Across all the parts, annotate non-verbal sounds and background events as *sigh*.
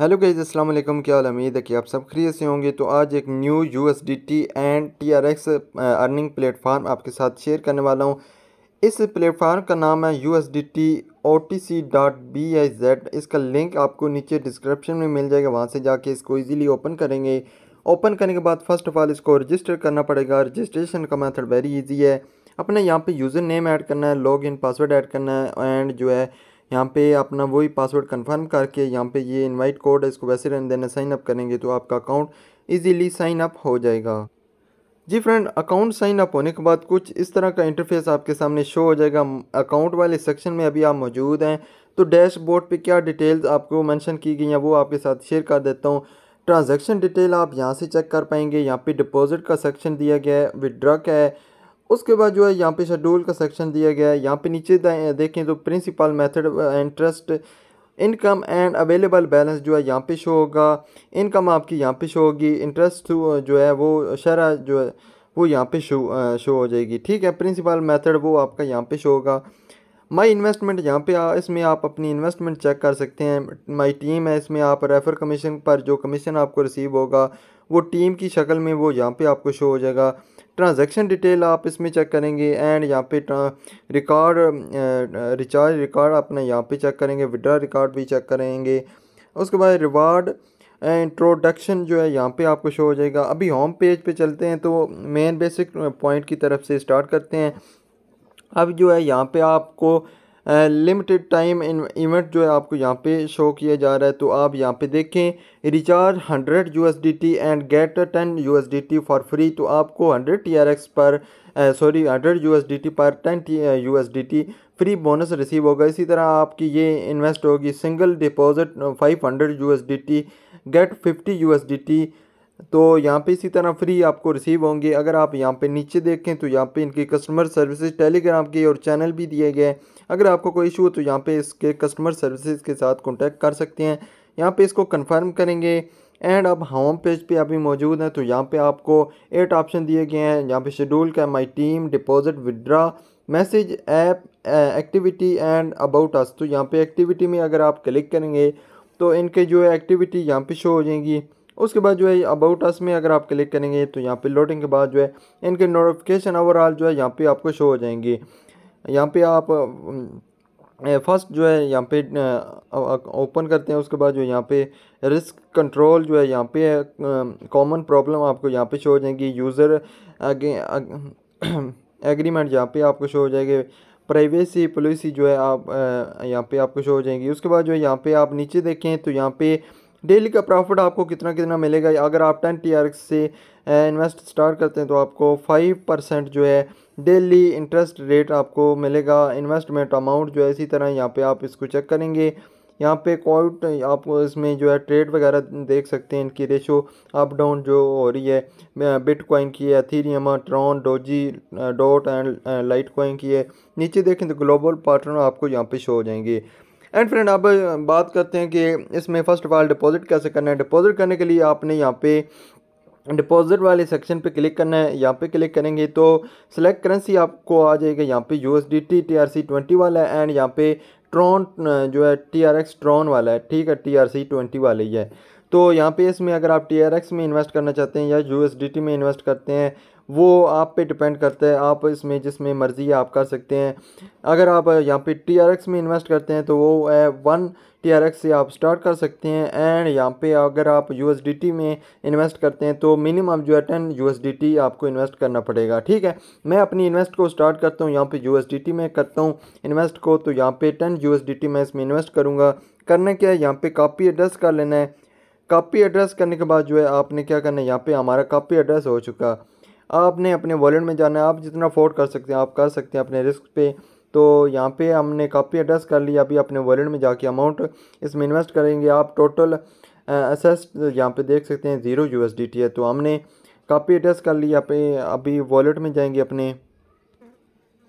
hello guys अस्सलाम वालेकुम क्या हाल उम्मीद है कि आप सब खरीद से होंगे तो आज एक new U S D T and T R X earning platform आपके साथ शेयर करने वाला हूँ इस प्लेटफार्म का नाम है U S D T O T C dot B I Z इसका लिंक आपको नीचे डिस्क्रिप्शन में मिल जाएगा वहाँ से जाके इसको इजीली ओपन करेंगे ओपन करने के बाद फर्स्ट ऑफ ऑल इसको रजिस्टर करना पड़ेगा रजिस्ट्रेशन का मैथड वेरी ईजी है अपने यहाँ पर यूज़र नेम ऐड करना है लॉग इन पासवर्ड ऐड करना है एंड जो है यहाँ पे अपना वही पासवर्ड कंफर्म करके यहाँ पे ये इनवाइट कोड है इसको वैसे रहने देना साइन अप करेंगे तो आपका अकाउंट इजीली साइन अप हो जाएगा G friend account sign up होने के बाद कुछ इस तरह का इंटरफेस आपके सामने शो हो जाएगा अकाउंट वाले सेक्शन में अभी आप मौजूद हैं तो डैशबोर्ड पर क्या डिटेल्स आपको मैंशन की गई हैं वो आपके साथ शेयर कर देता हूँ ट्रांजेक्शन डिटेल आप यहाँ से चेक कर पाएंगे यहाँ पर डिपॉजिट का सेक्शन दिया गया है विदड्रा का है उसके बाद जो है यहाँ पे शेड्यूल का सेक्शन दिया गया है यहाँ पे नीचे देखें तो principal method interest income and available balance जो है यहाँ पे शो होगा इनकम आपकी यहाँ पे शो होगी इंटरेस्ट uh, जो है वो शरा uh, जो है वो यहाँ पे शो शो uh, हो जाएगी ठीक है प्रिंसिपल मेथड वो आपका यहाँ पे शो होगा माई इन्वेस्टमेंट यहाँ पे आ, इसमें आप अपनी इन्वेस्टमेंट चेक कर सकते हैं माई टीम है इसमें आप रेफ़र कमीशन पर जो कमीशन आपको रिसीव होगा वो टीम की शक्ल में वो यहाँ पे आपको शो हो जाएगा ट्रांजैक्शन डिटेल आप इसमें चेक करेंगे एंड यहाँ पे रिकॉर्ड रिचार्ज रिकॉर्ड अपना यहाँ पे चेक करेंगे विड्रा रिकॉर्ड भी चेक करेंगे उसके बाद रिवार्ड इंट्रोडक्शन जो है यहाँ पे आपको शो हो जाएगा अभी होम पेज पे चलते हैं तो मेन बेसिक पॉइंट की तरफ से स्टार्ट करते हैं अब जो है यहाँ पे आपको लिमिटेड टाइम इवेंट जो है आपको यहाँ पे शो किया जा रहा है तो आप यहाँ पे देखें recharge hundred U and get ten U for free तो आपको हंड्रेड टी पर सॉरी हंड्रेड यू पर ten T U free bonus receive होगा इसी तरह आपकी ये इन्वेस्ट होगी single deposit five hundred U get fifty U तो यहाँ पे इसी तरह फ्री आपको रिसीव होंगे अगर आप यहाँ पे नीचे देखें तो यहाँ पे इनकी कस्टमर सर्विसेज टेलीग्राम की और चैनल भी दिए गए अगर आपको कोई इशू हो तो यहाँ पे इसके कस्टमर सर्विसेज के साथ कॉन्टैक्ट कर सकते हैं यहाँ पे इसको कंफर्म करेंगे एंड अब होम पेज पे अभी मौजूद हैं तो यहाँ पे आपको एट ऑप्शन दिए गए हैं यहाँ पे शेड्यूल का my team deposit withdraw message app activity and about us तो यहाँ पे एक्टिविटी में अगर आप क्लिक करेंगे तो इनके जो है एक्टिविटी यहाँ पे शो हो जाएंगी उसके बाद जो है अबाउट अस में अगर आप क्लिक करेंगे तो यहाँ पे लोडिंग के बाद जो है इनके नोटिफिकेशन ओवरऑल जो है यहाँ पे आपको शो हो जाएंगी यहाँ पे आप फर्स्ट जो है यहाँ पे ओपन करते हैं उसके बाद जो यहाँ पे रिस्क कंट्रोल जो है यहाँ पे कॉमन प्रॉब्लम आपको यहाँ पे शो हो जाएगी यूज़र आगे एग्रीमेंट *clears throat* यहाँ पे आपको शो हो जाएगी प्राइवेसी पॉलिसी जो है आप यहाँ पे आपको शो हो जाएगी उसके बाद जो है यहाँ पे आप नीचे देखें तो यहाँ पे डेली का प्रॉफिट आपको कितना कितना मिलेगा अगर आप टेन टी से इन्वेस्ट स्टार्ट करते हैं तो आपको फाइव परसेंट जो है डेली इंटरेस्ट रेट आपको मिलेगा इन्वेस्टमेंट अमाउंट जो है इसी तरह यहाँ पे आप इसको चेक करेंगे यहाँ पे कॉट आप इसमें जो है ट्रेड वगैरह देख सकते हैं इनकी रेशो अप डाउन जो हो रही है बिटकॉइन की है Ethereum Tron Doge Dot and Litecoin की है नीचे देखें तो ग्लोबल पार्टनर आपको यहाँ पे शो हो जाएंगे एंड फ्रेंड अब बात करते हैं कि इसमें फ़र्स्ट ऑफ ऑल डिपॉजिट कैसे करना है डिपॉजिट करने के लिए आपने यहाँ पे डिपॉजिट वाले सेक्शन पे क्लिक करना है यहाँ पे क्लिक करेंगे तो सिलेक्ट करेंसी आपको आ जाएगा यहाँ पे U S D T T R C twenty वाला है एंड यहाँ पे ट्रॉन जो है टी आर एक्स ट्रॉन वाला है ठीक है टी आर सी ट्वेंटी वाले ही है तो यहाँ पे इसमें अगर आप टी आर एक्स में इन्वेस्ट करना चाहते हैं या यू एस डी टी में इन्वेस्ट करते हैं वो आप पे डिपेंड करता है आप इसमें जिसमें मर्ज़ी आप कर सकते हैं अगर आप यहाँ पे टी आर एक्स में इन्वेस्ट करते हैं तो वो है वन टी आर एक्स से आप स्टार्ट कर सकते हैं एंड यहाँ पे अगर आप यू एस डी टी में इन्वेस्ट करते हैं तो मिनिमम जो है ten U S D T आपको इन्वेस्ट करना पड़ेगा ठीक है मैं अपनी इन्वेस्ट को स्टार्ट करता हूँ यहाँ पे यू एस डी टी में करता हूँ इन्वेस्ट को तो यहाँ पे ten U S D T मैं इसमें इन्वेस्ट करूँगा करना क्या है यहाँ पर कापी एड्रेस कर लेना है कापी एड्रेस करने के बाद जो है आपने क्या करना है यहाँ पर हमारा कापी एड्रेस हो चुका आपने अपने वॉलेट में जाना है आप जितना अफोर्ड कर सकते हैं आप कर सकते हैं अपने रिस्क पे तो यहाँ पे हमने काफ़ी एड्रेस कर लिया अभी अपने वॉलेट में जाके अमाउंट इसमें इन्वेस्ट करेंगे आप टोटल असेस यहाँ पे देख सकते हैं ज़ीरो यू है तो हमने कापी एड्रेस कर लिया पे अभी वॉलेट में जाएंगे अपने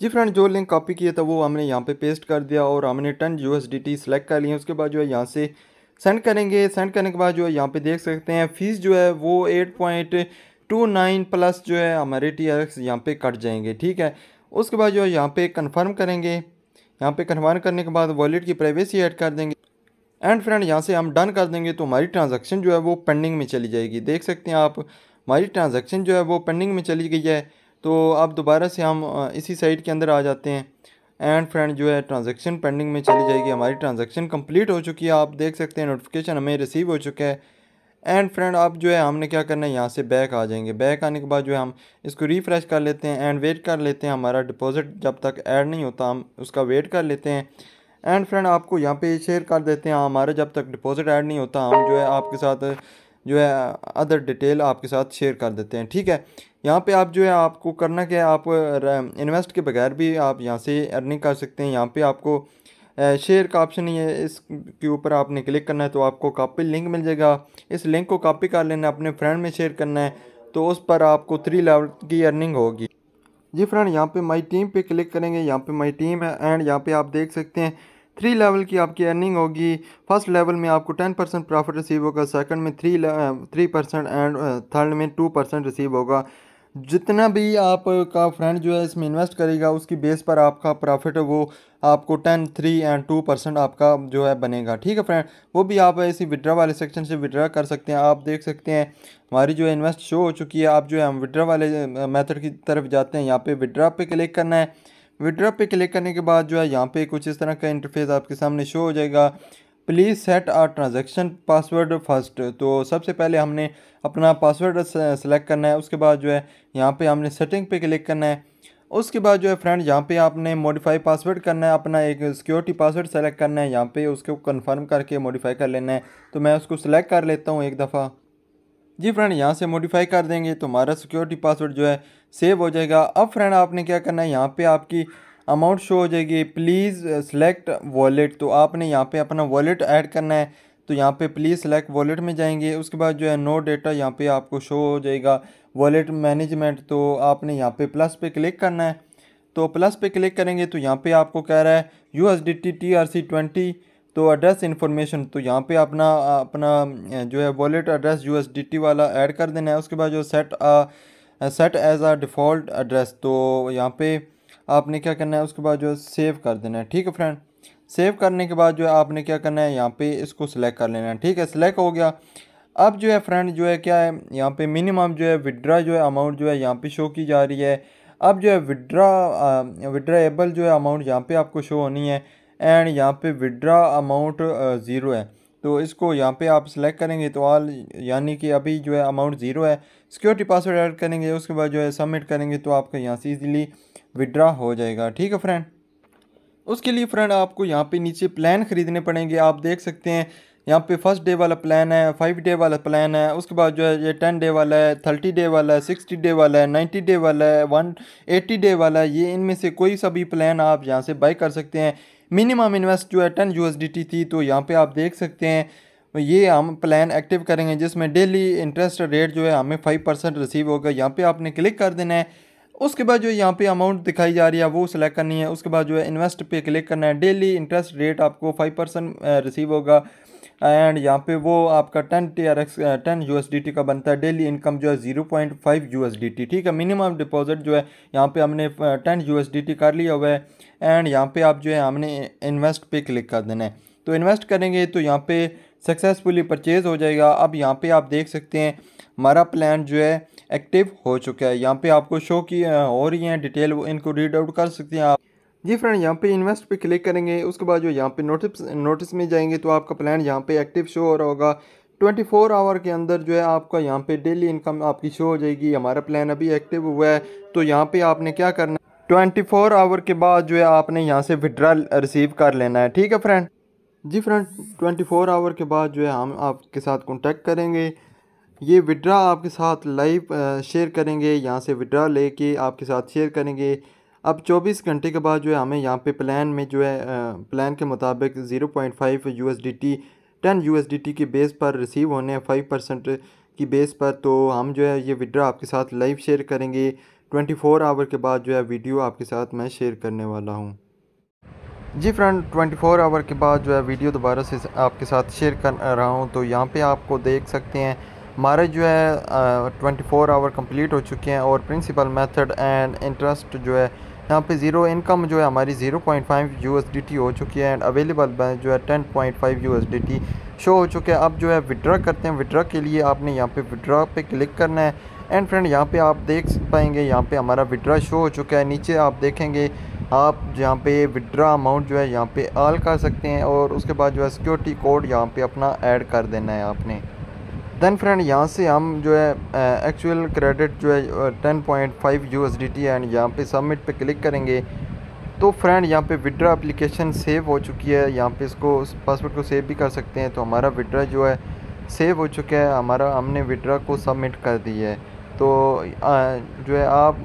जी फ्रेंड जो लिंक कॉपी किया था वो हमने यहाँ पे पेस्ट कर दिया और हमने टन यू एस सेलेक्ट कर लिया उसके बाद जो है यहाँ से सेंड करेंगे सेंड करने के बाद जो है यहाँ पे देख सकते हैं फ़ीस जो है वो eight point two nine plus जो है हमारे टी एक्स यहाँ पर कट जाएंगे ठीक है उसके बाद जो है यहाँ पे कन्फर्म करेंगे यहाँ पे कन्फर्म करने के बाद वॉलेट की प्राइवेसी ऐड कर देंगे एंड फ्रेंड यहाँ से हम डन कर देंगे तो हमारी ट्रांजेक्शन जो है वो पेंडिंग में चली जाएगी देख सकते हैं आप हमारी ट्रांजेक्शन जो है वो पेंडिंग में चली गई है तो अब दोबारा से हम इसी साइट के अंदर आ जाते हैं एंड फ्रेंड जो है ट्रांजेक्शन पेंडिंग में चली जाएगी हमारी ट्रांजेक्शन कम्प्लीट हो चुकी है आप देख सकते हैं नोटिफिकेशन हमें रिसीव हो चुका है एंड फ्रेंड अब जो है हमने क्या करना है यहाँ से बैक आ जाएंगे बैक आने के बाद जो है हम इसको रिफ़्रेश कर लेते हैं एंड वेट कर लेते हैं हमारा डिपॉजिट जब तक ऐड नहीं होता हम उसका वेट कर लेते हैं एंड फ्रेंड आपको यहाँ पे शेयर कर देते हैं हाँ, हमारा जब तक डिपॉजिट ऐड नहीं होता हम जो है आपके साथ जो है अदर डिटेल आपके साथ शेयर कर देते हैं ठीक है यहाँ पे आप जो है आपको करना क्या है आप इन्वेस्ट के बगैर भी आप यहाँ से अर्निंग कर सकते हैं यहाँ पे आपको शेयर का ऑप्शन ही है इसके ऊपर आपने क्लिक करना है तो आपको कापी लिंक मिल जाएगा इस लिंक को कॉपी कर लेना अपने फ्रेंड में शेयर करना है तो उस पर आपको थ्री लेवल की अर्निंग होगी जी फ्रेंड यहाँ पे माय टीम पे क्लिक करेंगे यहाँ पे माय टीम है एंड यहाँ पे आप देख सकते हैं थ्री लेवल की आपकी अर्निंग होगी फर्स्ट लेवल में आपको टेन परसेंट प्रॉफिट रिसीव होगा सेकंड में three three percent and third में टू परसेंट रिसीव होगा जितना भी आपका फ्रेंड जो है इसमें इन्वेस्ट करेगा उसकी बेस पर आपका प्रॉफिट वो आपको ten three and two percent आपका जो है बनेगा ठीक है फ्रेंड वो भी आप इसी विड्रा वाले सेक्शन से विड्रा कर सकते हैं आप देख सकते हैं हमारी जो है इन्वेस्ट शो हो चुकी है आप जो है हम विड्रा वाले मेथड की तरफ जाते हैं यहाँ पे विड्रा पे क्लिक करना है विड्रा पे क्लिक करने के बाद जो है यहाँ पे कुछ इस तरह का इंटरफेस आपके सामने शो हो जाएगा please set R transaction password first तो सबसे पहले हमने अपना पासवर्ड सेलेक्ट करना है उसके बाद जो है यहाँ पे हमने सेटिंग पे क्लिक करना है उसके बाद जो है फ्रेंड यहाँ पे आपने मॉडिफाई पासवर्ड करना है अपना एक सिक्योरिटी पासवर्ड सेलेक्ट करना है यहाँ पे उसको कंफर्म करके मॉडिफाई कर लेना है तो मैं उसको सिलेक्ट कर लेता हूँ एक दफ़ा जी फ्रेंड यहाँ से मॉडिफाई कर देंगे तो हमारा सिक्योरिटी पासवर्ड जो है सेव हो जाएगा अब फ्रेंड आपने क्या करना है यहाँ पे आपकी अमाउंट शो हो जाएगी प्लीज़ सेलेक्ट वॉलेट तो आपने यहाँ पे अपना वॉलेट ऐड करना है तो यहाँ पे प्लीज़ सेलेक्ट वॉलेट में जाएंगे उसके बाद जो है नो डेटा यहाँ पे आपको शो हो जाएगा वॉलेट मैनेजमेंट तो आपने यहाँ पे प्लस पे क्लिक करना है तो प्लस पे क्लिक करेंगे तो यहाँ पे आपको कह रहा है U S D T T R C twenty तो एड्रेस इन्फॉर्मेशन तो यहाँ पे अपना अपना जो है वॉलेट एड्रेस यू वाला ऐड कर देना है उसके बाद जो सेट आ, सेट एज आ डिफ़ॉल्ट एड्रेस तो यहाँ पे आपने क्या करना है उसके बाद जो है सेव कर देना है ठीक है फ्रेंड सेव करने के बाद जो है आपने क्या करना है यहाँ पे इसको सिलेक्ट कर लेना है ठीक है सिलेक्ट हो गया अब जो है फ्रेंड जो है क्या है यहाँ पे मिनिमम जो है विड्रा जो है अमाउंट जो है यहाँ पे शो की जा रही है अब जो है विड्रा विड्राएबल जो है अमाउंट यहाँ पे आपको शो होनी है एंड यहाँ पे विड्रा अमाउंट ज़ीरो है तो इसको यहाँ पे आप सिलेक्ट करेंगे तो ऑल यानी कि अभी जो है अमाउंट ज़ीरो है सिक्योरिटी पासवर्ड ऐड करेंगे उसके बाद जो है सबमिट करेंगे तो आपका यहाँ से ईजीली विड्रा हो जाएगा ठीक है फ्रेंड उसके लिए फ्रेंड आपको यहाँ पे नीचे प्लान ख़रीदने पड़ेंगे आप देख सकते हैं यहाँ पे फर्स्ट डे वाला प्लान है फाइव डे वाला प्लान है उसके बाद जो है ये टेन डे वाला है थर्टी डे वाला है सिक्सटी डे वाला है नाइन्टी डे वाला है वन एट्टी डे वाला है ये इनमें से कोई सा भी प्लान आप यहाँ से बाई कर सकते हैं मिनिमम इन्वेस्ट जो है टेन यू थी तो यहाँ पर आप देख सकते हैं ये हम प्लान एक्टिव करेंगे जिसमें डेली इंटरेस्ट रेट जो है हमें फाइव परसेंट रिसीव होगा यहाँ पर आपने क्लिक कर देना है उसके बाद जो यहाँ पे अमाउंट दिखाई जा रही है वो सिलेक्ट करनी है उसके बाद जो है इन्वेस्ट पे क्लिक करना है डेली इंटरेस्ट रेट आपको फाइव परसेंट रिसीव होगा एंड यहाँ पे वो आपका ten T R X ten U का बनता है डेली इनकम जो है जीरो पॉइंट फाइव यू ठीक है मिनिमम डिपॉजिट जो है यहाँ पे हमने टेन यू कर लिया हुआ है एंड यहाँ पे आप जो है हमने इन्वेस्ट पे क्लिक कर देना है तो इन्वेस्ट करेंगे तो यहाँ पे सक्सेसफुली परचेज़ हो जाएगा अब यहाँ पे आप देख सकते हैं हमारा प्लान जो है एक्टिव हो चुका है यहाँ पे आपको शो की हो रही हैं डिटेल वो इनको रीड आउट कर सकते हैं आप जी फ्रेंड यहाँ पे इन्वेस्ट पे क्लिक करेंगे उसके बाद जो यहाँ पे नोटिस नोटिस में जाएंगे तो आपका प्लान यहाँ पे एक्टिव शो हो रहा होगा 24 आवर के अंदर जो है आपका यहाँ पे डेली इनकम आपकी शो हो जाएगी हमारा प्लान अभी एक्टिव हुआ है तो यहाँ पे आपने क्या करना ट्वेंटी फोर आवर के बाद जो है आपने यहाँ से विड्रॉल रिसीव कर लेना है ठीक है friend ji friend twenty four hour के बाद जो है हम आपके साथ कॉन्टेक्ट करेंगे ये विड्रा आपके साथ लाइव शेयर करेंगे यहाँ से विड्रा लेके आपके साथ शेयर करेंगे अब 24 घंटे के बाद जो है हमें यहाँ पे प्लान में जो है प्लान के मुताबिक 0.5 point five U S D T ten U S D T की बेस पर रिसीव होने हैं फाइव परसेंट की बेस पर तो हम जो है ये विड्रा आपके साथ लाइव शेयर करेंगे 24 आवर के बाद जो है वीडियो आपके साथ मैं शेयर करने वाला हूँ जी फ्रेंड 24 आवर के बाद जो है वीडियो दोबारा से आपके साथ शेयर कर रहा हूँ तो यहाँ पे आपको देख सकते हैं हमारे जो है ट्वेंटी फोर आवर कम्प्लीट हो चुके हैं और प्रिंसिपल मेथड एंड इंटरेस्ट जो है यहाँ पे ज़ीरो इनकम जो है हमारी ज़ीरो पॉइंट फाइव यू हो चुकी है एंड अवेलेबल जो है ten point five U show हो चुके हैं अब जो है विड्रा करते हैं विड्रा के लिए आपने यहाँ पे विड्रा पे क्लिक करना है एंड फ्रेंड यहाँ पे आप देख पाएंगे यहाँ पे हमारा विड्रा शो हो चुका है नीचे आप देखेंगे आप यहाँ पे विड्रा अमाउंट जो है यहाँ पे ऑल कर सकते हैं और उसके बाद जो है सिक्योरिटी कोड यहाँ पे अपना ऐड कर देना है आपने देन फ्रेंड यहाँ से हम जो है एक्चुअल क्रेडिट जो है ten point five U S D T and यहाँ पर सबमिट पर क्लिक करेंगे तो फ्रेंड यहाँ पे विड्रा एप्लीकेशन सेव हो चुकी है यहाँ पे इसको पासवर्ड को सेव भी कर सकते हैं तो हमारा विड्रा जो है सेव हो चुका है हमारा हमने विड्रा को सबमिट कर दी है तो जो है आप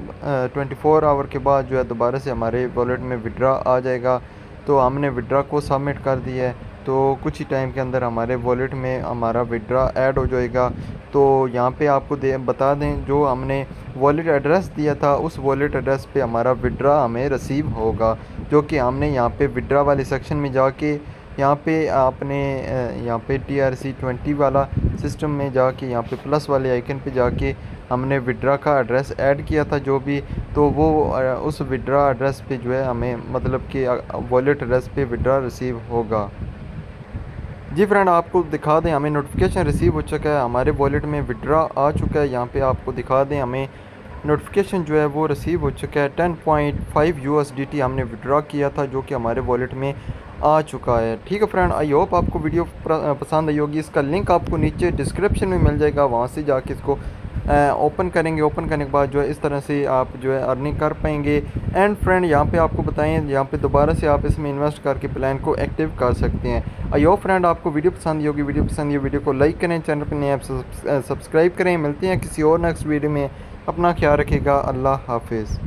24 आवर के बाद जो है दोबारा से हमारे वॉलेट में विड्रा आ जाएगा तो हमने विड्रा को सबमिट कर दिया है तो कुछ ही टाइम के अंदर हमारे वॉलेट में हमारा विड्रा ऐड हो जाएगा तो यहाँ पे आपको दे बता दें जो हमने वॉलेट एड्रेस दिया था उस वॉलेट एड्रेस पे हमारा विड्रा हमें रसीव होगा जो कि हमने यहाँ पे विड्रा वाले सेक्शन में जाके यहाँ पे आपने यहाँ पे टी आर सी ट्वेंटी वाला सिस्टम में जाके यहाँ पे प्लस वाले आइकन पे जाके हमने विड्रा का एड्रेस ऐड किया था जो भी तो वो उस विड्रा एड्रेस पे जो है हमें मतलब कि वॉलेट एड्रेस पे विड्रा रिसीव होगा जी फ्रेंड आपको दिखा दें हमें नोटिफिकेशन रिसीव हो चुका है हमारे वॉलेट में विड्रा आ चुका है यहाँ पे आपको दिखा दें हमें नोटिफिकेशन जो है वो रिसीव हो चुका है ten point five U S D T हमने विड्रा किया था जो कि हमारे वॉलेट में आ चुका है ठीक है फ्रेंड आई होप आपको वीडियो पसंद आई होगी इसका लिंक आपको नीचे डिस्क्रिप्शन में मिल जाएगा वहाँ से जाके इसको ओपन करेंगे ओपन करने के बाद जो है इस तरह से आप जो है अर्निंग कर पाएंगे एंड फ्रेंड यहाँ पे आपको बताएं यहाँ पे दोबारा से आप इसमें इन्वेस्ट करके प्लान को एक्टिव कर सकते हैं आई होप फ्रेंड आपको वीडियो पसंद होगी वीडियो पसंद हो वीडियो को लाइक करें चैनल पर नए आप सब्सक्राइब करें मिलते हैं किसी और नेक्स्ट वीडियो में अपना ख्याल रखेगा अल्लाह हाफिज़